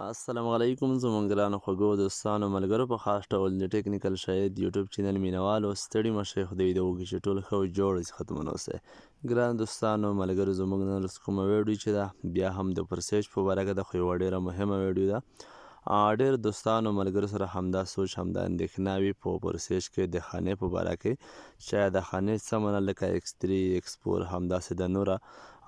السلام علیکم زموږ ګرانو خوږو دوستانو ملګرو په خاص ډول د ټیکنیکل شاید یوټیوب چینل مینوالو ستړي مشه خدای دې وکړي چې ټول ښه او جوړ ختمونه اوسئ ګران دوستانو ملګرو زموږ نن اوس کومه ویډیو چې ده بیا هم د پرسیج په باره د خو یوه ډېره مهمه ویډیو ده ډېر دوستانو ملګرو سره همدا سوچ همدا اندېښنه وي په پرسیج کې د خانې په باره کې شاید د خانې څه منه لکه ایکس تري ایکس فور همداسې د نوره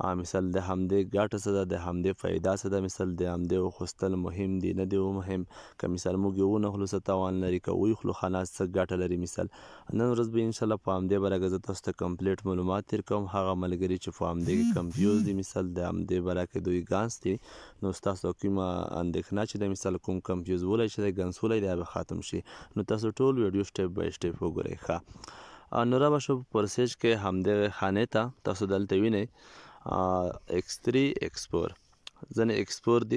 مثال د همدې ګټه څه ده د همدې فایده څه ده مثال د همدې اخیستل مهم دي نه دی مهم که مثال موږ یې ونه خلو څه تاوان لري که ویې خلو خلاص څه ګټه لري مثال نن ورځ به انشاءالله په همدې برعکس زه تاسو ته کمپلیټ معلومات تیر کوم هغه ملګري چې په همدې کې کمپیوز دي مثال د همدې برعکس دوی ګانس دي نو ستاسو کومه اندېښنه چې د مثال کوم کمپیوز ولی چې د ګانس ولی دا به ختم شي نو تاسو ټول ویډیو سټپ بای سټپ وګورئ ښه نو را به شو پرسیج کې همدې خانې ته تاسو دلته وینئ x3 x4 ځنې ایکسپور دي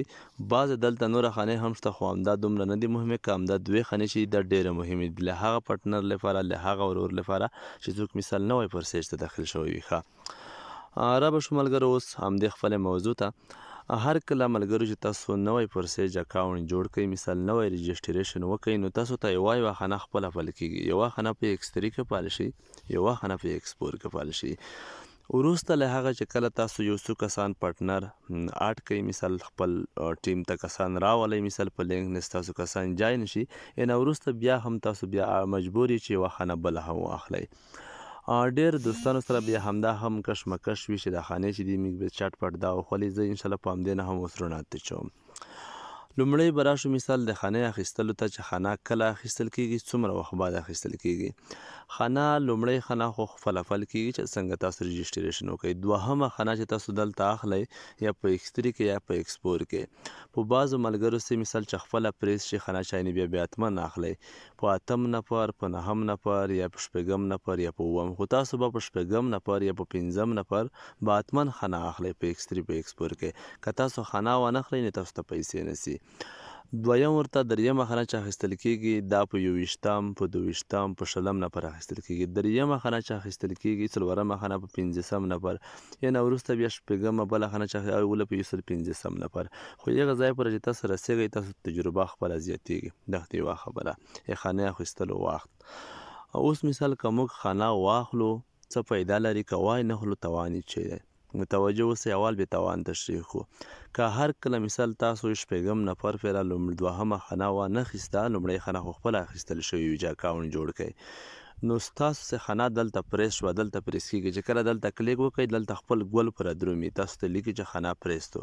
بعض دلته نور خانه هم شته خو همدا دومره نه دي مهمه کام دا دوی خانه شي دا ډیره مهمه دي له هغه پټنر لپاره له هغه ورور لپاره چې څوک مثال نه وای پر سیج ته داخل شوی وي ښه عرب شمالګر اوس هم د خپل موضوع ته هر کله ملګرو چې تاسو نوې پرسیج اکاونټ جوړ کړئ مثال نوې ريجستریشن وکړئ نو تاسو ته یو یو خانه خپل خپل کیږي یو خانه په ایکستری کې پالشي یو خانه په ایکسپور کې پالشي ورسته له هغه چې کله تاسو یو څو کسان پارټنر آټ کوي مثال خپل ټیم ته کسان راولې مثال په لینک نستا څو کسان جاین شي ان ورسته بیا هم تاسو بیا مجبوري چې وخانه بل هم واخلي ډېر دوستانو سره بیا همدا هم کشمکش وي چې د خانې چې دی میګ به چټ پټ دا خو لې زه ان شاء الله پام دې نه هم وسرونه ته چوم لومړی به راشو مثال د خانه اخیستلو ته چې خانه کله اخیستل کیږي څومره وخت بعد اخیستل کیږي خانه لومړی خانه خو فلفل کیږي چې څنګه تاسو رجسټریشن وکړئ دوهمه خانه چې تاسو دلته اخلئ یا په ایکستری کې یا په ایکسپور کې په بعضو ملګرو سره مثال چې خپل پریس شي خانه چایني بیا بیا اتمن اخلئ په اتم نفر په نهم نفر یا په شپږم نفر یا په اوم خو تاسو به په شپږم نفر یا په پنځم نفر به اتمن خانه اخلئ په ایکستری په ایکسپور کې که تاسو خانه وانه اخلئ نه تاسو ته پیسې نسی دویم ورته دریمه خانه چې اخیستل کیږي دا په یوویشتم په دوویشتم په شلم نفر اخیستل کیږي دریمه خانه چې اخیستل کیږي څلورمه خانه په پنځلسم نفر یعنې وروسته بیا شپږمه بله خانه چې اوله په یو سل پنځلسم نفر خو هغه ځای پورې چې تاسو رسېږئ تاسو تجربه خپله زیاتیږي دغه یوه خبره یې خانه اخیستلو وخت اوس مثال که موږ خانه واخلو څه پیدا لري که وای نه خلو توان یې چی دی متوجه اوسئ اول به توان تشریح خو که هر کله مثال تاسو شپږم نفر پیرا لومړ دوهمه خانه و نه خسته لومړی خانه خو خپل اخیستل شوی ویجا کاون جوړ کړي نو تاسو څخه خانه دلته پریس و دلته پریس کیږي چې کله دلته کلیک وکړئ دلته خپل ګول پر درومي تاسو ته لیکي چې خانه پریس تو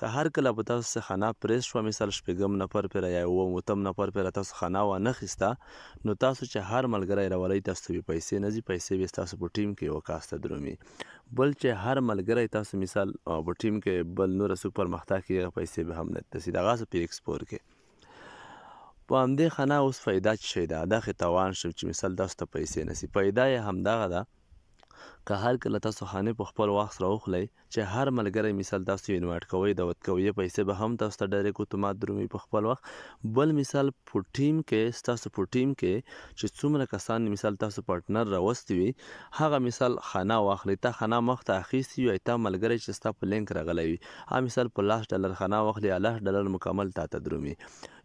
که هر کله به تاسو څخه خانه پریس شوه مثال شپږم نفر پر یا اووم اتم نفر پر تاسو خانه و نه خسته نو تاسو چې هر ملګری راولئ تاسو به پیسې نه ځي پیسې به تاسو په ټیم کې وکاسته درومي بل چې هر ملګری تاسو مثال په ټیم کې بل نور سو پر مخته کې پیسې به هم نه تاسو دغه سو پیر ایکسپور کې په همدې خانه اوس فایده شي دا د توان شو چې مثال تاسو ته پیسې نسی پیدا یې همدغه ده که هر کله تاسو خانه په خپل وخت راوخلی چې هر ملګری مثال تاسو انوایټ کوئ دعوت کوئ پیسې به هم تاسو ته ډایرکټ اتومات درومي په خپل وخت بل مثال په ټیم کې ستاسو په ټیم کې چې څومره کسان مثال تاسو پارټنر راوستي وي هغه مثال خانه واخلي تا خانه مخ ته اخیستي وي تا ملګری چې ستا په لینک راغلی وي ها مثال په لاس ډالر خانه واخلي لاس ډالر مکمل تا ته درومي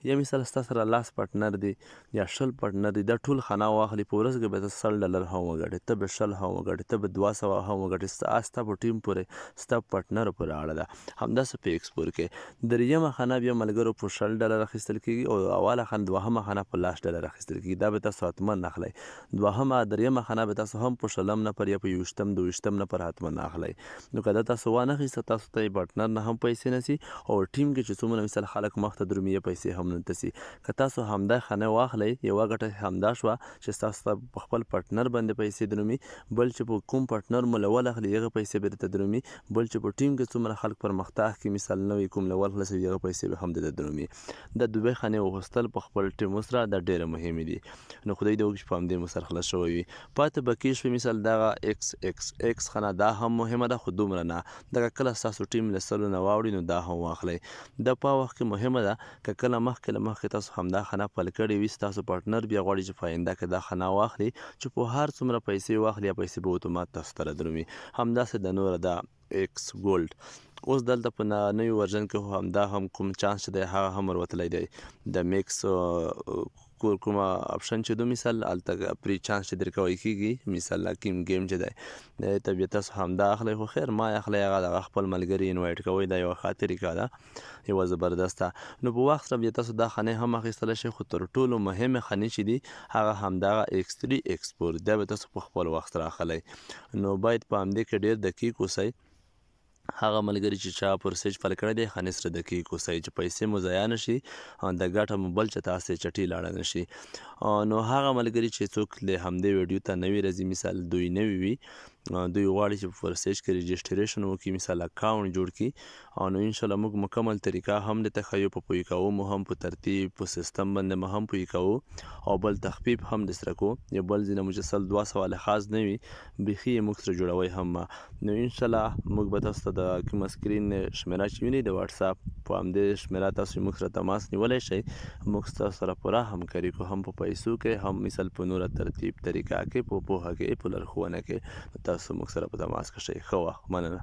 یا مثال ستاسو سره لاس پارټنر دی یا شل پارټنر دی دا ټول خانه واخلي په ورځ کې به سل ډالر هم وګټي ته به شل هم وګټي ته به په 200 هم وګټي ستا په ټیم پورې ستا پټنر پورې اړه ده همداسې په ایکسپور کې دریمه خانه بیا ملګرو په 60 ډالر اخیستل کیږي او اوله خانه دوهمه خانه په 60 ډالر اخیستل کیږي دا به تاسو حتمن اخلي دوهمه دریمه خانه به تاسو هم په شلم نه پر یا په یوشتم دوشتم نه پر حتمن اخلي نو کله تاسو وانه خسته تاسو ته پټنر نه هم پیسې نسی او ټیم کې چې څومره مثال خلک مخ ته درمیه پیسې هم نه تسی که تاسو همدا خانه واخلي یو غټه همدا شو چې تاسو په خپل پټنر باندې پیسې درمی بل چې په کوم کوم پارټنر مو لول اخلي هغه پیسې به تدرومي بل چې په ټیم کې څومره خلک پرمختګ کې مثال نه وي کوم لول خلاصوي هغه پیسې به هم د تدرومي د دوبه خانه وغوښتل په خپل ټیم سره د ډیره مهمه دي نو خدای دې وکړي په همدې مو سره خلاص شوی وي پاتې به کې شوی مثال دغه ایکس ایکس ایکس خانه دا هم مهمه ده خو دومره نه دغه کله ستاسو ټیم له سلو نه واوړي نو دا هم واخلي د په وخت کې مهمه ده که کله مخکې له مخکې تاسو همدا خانه پل کړې وي ستاسو پارټنر بیا غواړي چې پاینده کې دا خانه واخلي چې په هر څومره پیسې واخلي یا پیسې به اتومات تاسو ته درومي همداسې د نور دا ایکس ګولډ اوس دلته په نوې ورژن کې هم دا هم کوم چانس دی هغه هم ورتلای دی د میکس کوم اپشن چې دوه مثال الته پری چانس چې درکوي کیږي مثال کیم گیم چې دی د طبیعت تاسو همدا اخلي خو خیر ما اخلي هغه د خپل ملګری انوایټ کوي دا یو خاطر کا ده یو زبردسته نو په وخت طبیعت تاسو دا خنه هم اخیستل شي خو تر ټولو مهمه خنه چې دی هغه همدا ایکس 3 ایکسپورت دا به تاسو په خپل وخت راخلي نو باید په همدې کې ډیر دقیق اوسئ هغه ملګری چې چا پرسیج فل کړی دی ښه نصر د کې کوسی چې پیسې مو ضایع نشي د ګټه مو بل چا تاسې چټي لاړه نشي نو هغه ملګری چې څوک له همدې ویډیو ته نوی راځي مثال دوی نوی وي دوی غواړي چې په ورسېج کې رېجسټریشن وکړي مثال اکاونټ جوړ کړي او نو ان شاء الله موږ مکمل طریقه هم د تخیو په پوي کوو مو هم په ترتیب په سیستم باندې هم پوي کوو او بل تخفیف هم د سره کو یو بل ځینې مجسل دوا سوال خاص نه وي بيخي موږ سره جوړوي هم نو ان شاء الله موږ به تاسو ته د کوم سکرین شمیره چې ویني د واتس اپ په همدې شمیره تاسو موږ سره تماس نیولای شئ موږ تاسو سره پوره همکاري کو هم په پیسو کې هم مثال په نور ترتیب طریقه کې په پوهه کې په لارښوونه کې تاسو موږ سره په تماس کې شئ ښه وخت مننه